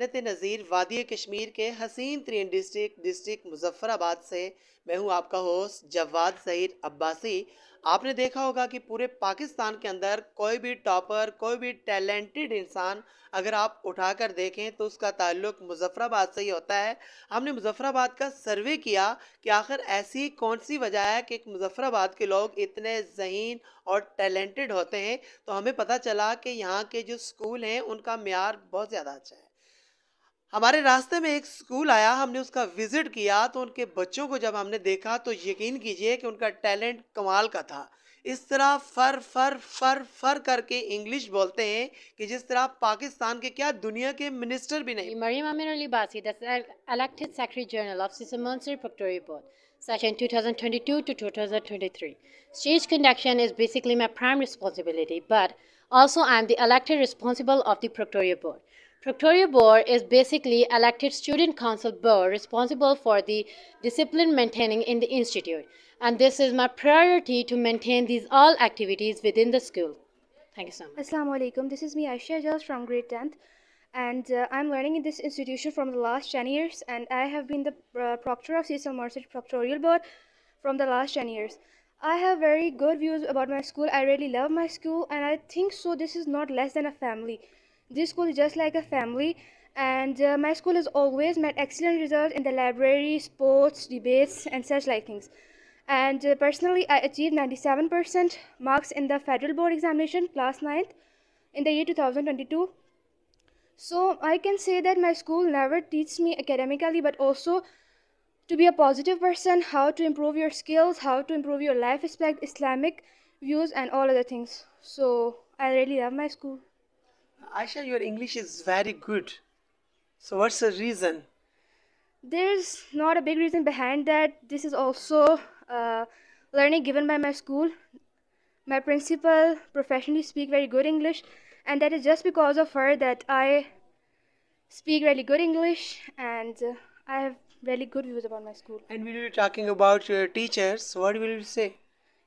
मिन्नत नज़ीर वादी कश्मीर के हसीन तरीन डिस्ट्रिक्ट डिस्ट्रिक्ट मुजफ़राबाद से मैं हूँ आपका होस्ट जवाद सईद अब्बासी आपने देखा होगा कि पूरे पाकिस्तान के अंदर कोई भी टॉपर कोई भी टैलेंटेड इंसान अगर आप उठा कर देखें तो उसका ताल्लुक मुजफ़राबाद से ही होता है हमने मुजफ़राबाद का सर्वे किया कि आखिर ऐसी कौन सी वजह है कि मुजफ़राबाद के लोग इतने जहीन और टैलेंटेड होते हैं तो हमें पता चला कि यहाँ के जो स्कूल हैं उनका मैार बहुत ज़्यादा अच्छा है हमारे रास्ते में एक स्कूल आया हमने उसका विजिट किया तो उनके बच्चों को जब हमने देखा तो यकीन कीजिए कि उनका टैलेंट कमाल का था इस तरह फर फर फर फर करके इंग्लिश बोलते हैं कि जिस तरह पाकिस्तान के क्या दुनिया के मिनिस्टर भी नहीं Maryam Amin Ali Basi elected secretary general of system Mansoor proctorial board session 2022 to 2023 stage conduction is basically my prime responsibility but also I am the elected responsible of the proctorial board Proctoria Board is basically elected student council board responsible for the discipline maintaining in the institute. And this is my priority to maintain these all activities within the school. Thank you so much. Assalamu alaikum. This is me Aisha Jals from grade 10th. And uh, I'm learning in this institution from the last 10 years. And I have been the uh, proctor of CSL Mercer Proctorial Board from the last 10 years. I have very good views about my school. I really love my school. And I think so this is not less than a family. This school is just like a family, and uh, my school has always made excellent results in the library, sports, debates, and such like things. And uh, personally, I achieved 97% marks in the Federal Board examination, class 9th, in the year 2022. So I can say that my school never teaches me academically, but also to be a positive person, how to improve your skills, how to improve your life aspect, Islamic views, and all other things. So I really love my school. Aisha, your English is very good. So, what's the reason? There's not a big reason behind that. This is also uh, learning given by my school. My principal professionally speak very good English, and that is just because of her that I speak really good English, and uh, I have really good views about my school. And we were talking about your teachers. What will you say?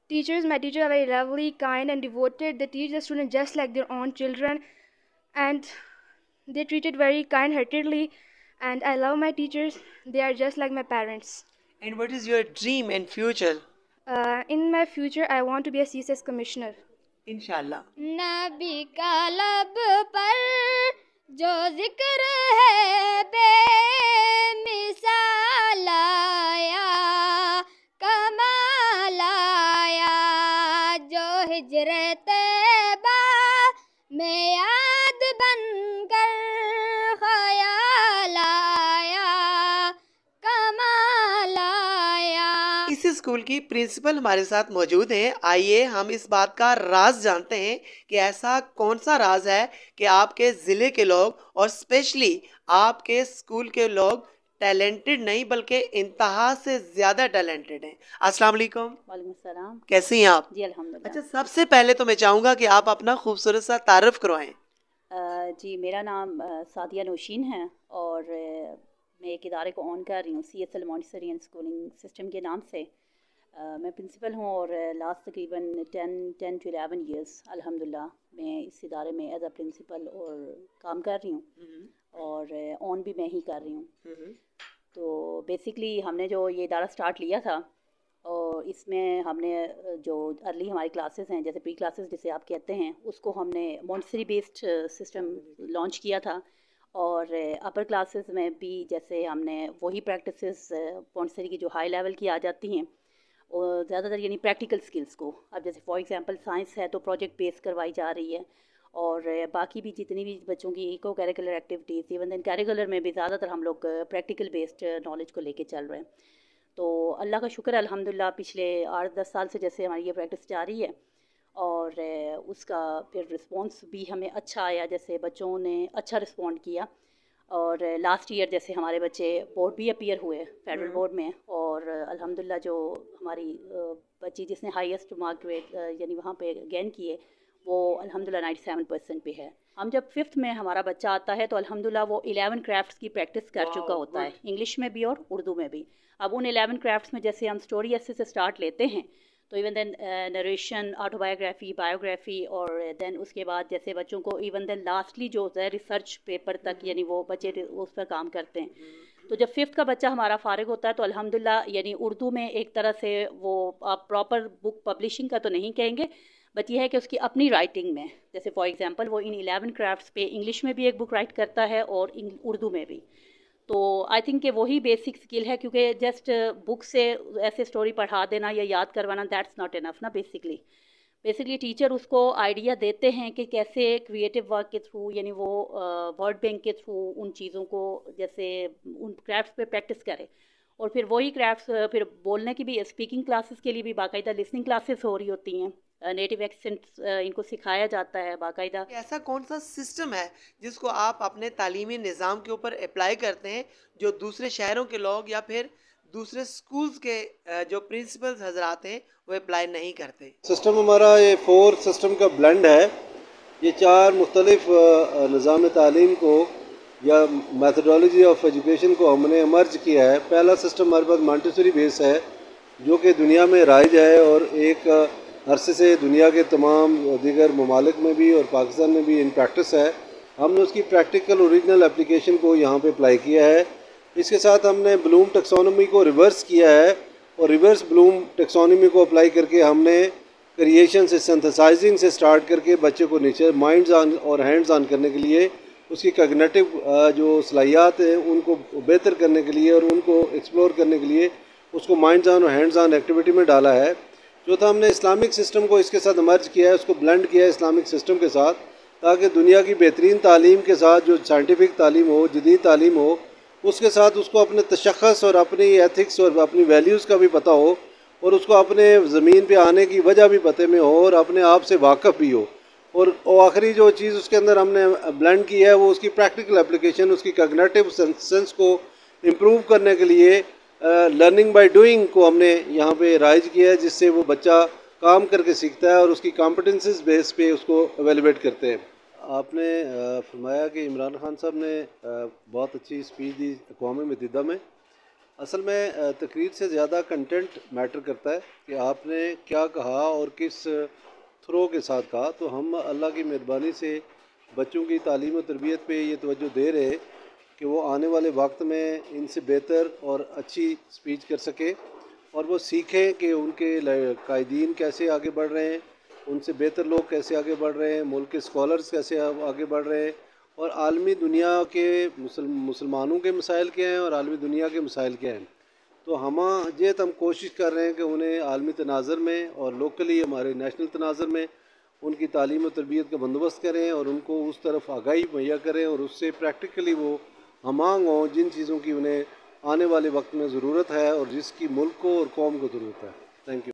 Teachers, my teachers are very lovely, kind, and devoted. They teach the students just like their own children and they treated very kind heartedly and i love my teachers they are just like my parents and what is your dream and future uh, in my future i want to be a css commissioner inshallah nabi par jo zikr hai इसी school की principal हमारे साथ मौजूद हैं आइए हम इस बात का राज जानते हैं कि ऐसा कौन सा राज है कि आपके ज़िले के लोग और स्पेशली आपके स्कूल के लोग टैलेंटेड नहीं बल्कि इंतहा से ज़्यादा टैलेंटेड हैं अस्सलाम वालेकुम वालेकुम कैसी हैं आप जी अल्हम्दुलिल्लाह अच्छा सबसे पहले तो मैं चाहूँगा कि आप अपना खूबसूरत सा तारफ़ करवाएँ जी मेरा नाम सादिया नौशीन है और मैं एक इदारे को ऑन कर रही हूँ C S L and schooling system के नाम से आ, मैं प्रिंसिपल हूँ और लास्ट तकरीबन ten ten to eleven years अल्हम्दुलिल्लाह मैं इस इदारे में एज अ प्रिंसिपल और काम कर रही हूँ हम्म। और ऑन भी मैं ही कर रही हूँ हम्म। तो बेसिकली हमने जो ये इदारा स्टार्ट लिया था और इसमें हमने जो अर्ली हमारी क्लासेस हैं जैसे प्री क्लासेस जिसे आप कहते हैं उसको हमने मॉन्सरी बेस्ड सिस्टम लॉन्च किया था और अपर क्लासेस में भी जैसे हमने वही प्रैक्टिसेस पॉन्सरी की जो हाई लेवल की आ जाती हैं और ज़्यादातर यानी प्रैक्टिकल स्किल्स को अब जैसे फॉर एग्जांपल साइंस है तो प्रोजेक्ट बेस करवाई जा रही है और बाकी भी जितनी भी बच्चों की co curricular activities even then curricular में भी ज़्यादातर हम लोग प्रैक्टिकल बेस्ड नॉलेज को लेके चल रहे हैं तो अल्लाह का शुक्र अलहमदिल्ला पिछले आठ दस साल से जैसे हमारी ये प्रैक्टिस जारी है और उसका फिर रिस्पॉन्स भी हमें अच्छा आया जैसे बच्चों ने अच्छा रिस्पॉन्ड किया और लास्ट ईयर जैसे हमारे बच्चे बोर्ड भी अपीयर हुए फेडरल बोर्ड हम्म। में और अल्हम्दुलिल्लाह जो हमारी बच्ची जिसने हाईएस्ट मार्क यानी वहाँ पे गेन किए वो अल्हम्दुलिल्लाह नाइन्टी सेवन परसेंट पे है हम जब फिफ्थ में हमारा बच्चा आता है तो अल्हम्दुलिल्लाह वो इलेवन क्राफ्ट्स की प्रैक्टिस कर चुका होता है इंग्लिश में भी और उर्दू में भी अब उन एलेवन क्राफ्ट्स में जैसे हम स्टोरी ऐसे से स्टार्ट लेते हैं तो even then narration autobiography biography और दैन uh, उसके बाद जैसे बच्चों को इवन दैन लास्टली जो होता है रिसर्च पेपर तक हम्म। यानी वो बच्चे उस पर काम करते हैं हम्म। तो जब फिफ्थ का बच्चा हमारा फारग होता है तो अल्हम्दुलिल्लाह यानी उर्दू में एक तरह से वो आप प्रॉपर बुक पब्लिशिंग का तो नहीं कहेंगे बट यह है कि उसकी अपनी राइटिंग में जैसे फॉर एग्ज़ाम्पल वो इन एलेवन क्राफ्ट्स पे इंग्लिश में भी एक बुक राइट करता है और उर्दू में भी तो आई थिंक वही बेसिक स्किल है क्योंकि जस्ट बुक से ऐसे स्टोरी पढ़ा देना या याद करवाना दैट्स नॉट इनफ ना बेसिकली बेसिकली टीचर उसको आइडिया देते हैं कि कैसे क्रिएटिव वर्क के थ्रू यानी वो वर्ड बैंक के थ्रू उन चीज़ों को जैसे उन क्राफ्ट्स पे प्रैक्टिस करे और फिर वही क्राफ्ट्स फिर बोलने की भी स्पीकिंग क्लासेस के लिए भी बाकायदा लिसनिंग क्लासेस हो रही होती हैं नेटिव एक्सेंट इनको सिखाया जाता है बाकायदा ऐसा कौन सा सिस्टम है जिसको आप अपने तालीमी निज़ाम के ऊपर अप्लाई करते हैं जो दूसरे शहरों के लोग या फिर दूसरे स्कूल्स के जो प्रिंसिपल्स आते हैं वो अप्लाई नहीं करते सिस्टम हमारा ये फोर सिस्टम का ब्लेंड है ये चार मुख्तलिफ निज़ाम तालीम को या मैथडोलॉजी ऑफ एजुकेशन को हमने मर्ज किया है पहला सिस्टम हमारे पास मांटेसरी बेस है जो कि दुनिया में राइज है और एक अरसे से दुनिया के तमाम दीगर ममालिक में भी और पाकिस्तान में भी इन प्रैक्टिस है हमने उसकी प्रैक्टिकल औरिजिनल एप्लीकेशन को यहाँ पे अप्लाई किया है इसके साथ हमने ब्लूम टेक्सोनोमी को रिवर्स किया है और रिवर्स ब्लूम टेक्सोनोमी को अप्लाई करके हमने क्रिएशन से सेंथसाइजिंग से स्टार्ट करके बच्चे को नीचे माइंड ऑन और हैंड्स ऑन करने के लिए उसकी कग्नेटिव जो सलाहियात हैं उनको बेहतर करने के लिए और उनको एक्सप्लोर करने के लिए उसको माइंड ऑन और हैंड्स ऑन एक्टिविटी में डाला है चौथा हमने इस्लामिक सिस्टम को इसके साथ मर्ज किया है उसको ब्लेंड किया है इस्लामिक सिस्टम के साथ ताकि दुनिया की बेहतरीन तालीम के साथ जो साइंटिफिक तालीम हो जदीद तालीम हो उसके साथ उसको अपने तशखस और अपनी एथिक्स और अपनी वैल्यूज़ का भी पता हो और उसको अपने ज़मीन पे आने की वजह भी पते में हो और अपने आप से वाकफ़ भी हो और आखिरी जो चीज़ उसके अंदर हमने ब्लेंड की है वो उसकी प्रैक्टिकल एप्लीकेशन उसकी कग्नेटिव सेंस को इम्प्रूव करने के लिए लर्निंग बाय डूइंग को हमने यहाँ पे राइज किया है जिससे वो बच्चा काम करके सीखता है और उसकी कॉम्पिटेंसीज बेस पे उसको एवेलुएट करते हैं आपने फरमाया कि इमरान खान साहब ने बहुत अच्छी स्पीच दी अकवाम मतदा में असल में तकरीर से ज़्यादा कंटेंट मैटर करता है कि आपने क्या कहा और किस थ्रो के साथ कहा तो हम अल्लाह की मेहरबानी से बच्चों की तालीम और तरबियत पे ये तोज्जो दे रहे कि वो आने वाले वक्त में इनसे बेहतर और अच्छी स्पीच कर सके और वो सीखें कि उनके कायदीन कैसे आगे बढ़ रहे हैं उनसे बेहतर लोग कैसे आगे बढ़ रहे हैं मुल्क के स्कॉलर्स कैसे आगे बढ़ रहे हैं और आलमी दुनिया के मुसलमानों के मसाइल क्या हैं और आलमी दुनिया के मसाइल क्या हैं तो हम ये हम कोशिश कर रहे हैं कि उन्हें आलमी तनाज़र में और लोकली हमारे नेशनल तनाज़र में उनकी तालीम और तरबियत का बंदोबस्त करें और उनको उस तरफ आगाही मुहैया करें और उससे प्रैक्टिकली वो हमांग हों जिन चीज़ों की उन्हें आने वाले वक्त में ज़रूरत है और जिसकी मुल्क को और कौम को ज़रूरत है थैंक यू